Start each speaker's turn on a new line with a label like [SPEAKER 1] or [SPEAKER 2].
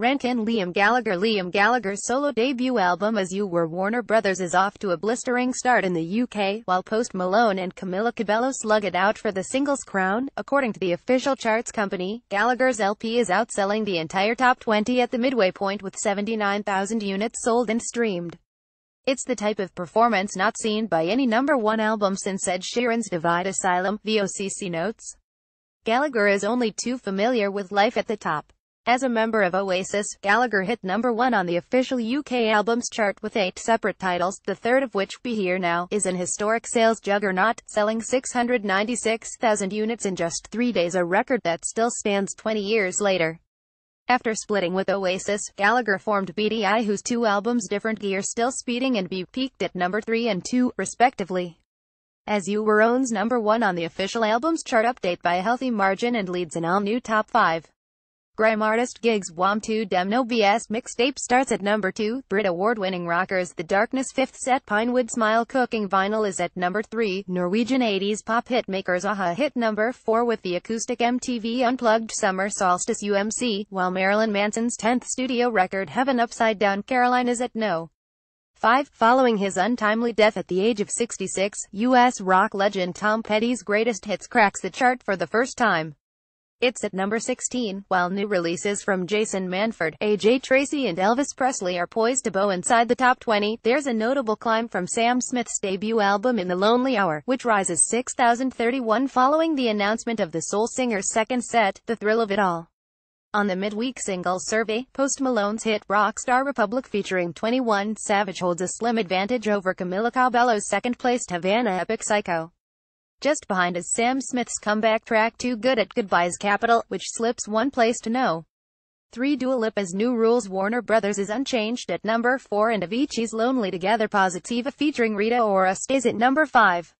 [SPEAKER 1] Rent and Liam Gallagher Liam Gallagher's solo debut album As You Were Warner Brothers is off to a blistering start in the UK, while Post Malone and Camila Cabello slug it out for the singles crown. According to the official charts company, Gallagher's LP is outselling the entire top 20 at the midway point with 79,000 units sold and streamed. It's the type of performance not seen by any number one album since Ed Sheeran's Divide Asylum, VOCC notes. Gallagher is only too familiar with life at the top. As a member of Oasis, Gallagher hit number one on the official UK albums chart with eight separate titles, the third of which, Be Here Now, is an historic sales juggernaut, selling 696,000 units in just three days a record that still stands 20 years later. After splitting with Oasis, Gallagher formed BDI whose two albums Different Gear Still Speeding and Be peaked at number 3 and 2, respectively. As You Were owns number 1 on the official albums chart update by a healthy margin and leads an all-new top 5. Grime artist Gigs Wom 2 Demo vs. BS mixtape starts at number 2. Brit award-winning rockers The Darkness 5th set Pinewood Smile Cooking Vinyl is at number 3. Norwegian 80s pop hitmakers Aha hit number 4 with the acoustic MTV Unplugged Summer Solstice UMC, while Marilyn Manson's 10th studio record Heaven Upside Down Caroline is at no. 5. Following his untimely death at the age of 66, U.S. rock legend Tom Petty's greatest hits cracks the chart for the first time. It's at number 16, while new releases from Jason Manford, AJ Tracy and Elvis Presley are poised to bow inside the top 20. There's a notable climb from Sam Smith's debut album In the Lonely Hour, which rises 6,031 following the announcement of the soul singer's second set, The Thrill of It All. On the midweek single survey, Post Malone's hit Rockstar Republic featuring 21 Savage holds a slim advantage over Camila Cabello's second-placed Havana Epic Psycho. Just behind is Sam Smith's comeback track Too Good at Goodbye's Capital, which slips one place to no. 3 Dua Lipa's New Rules Warner Brothers is unchanged at number 4 and Avicii's Lonely Together Positiva featuring Rita Ora stays at number 5.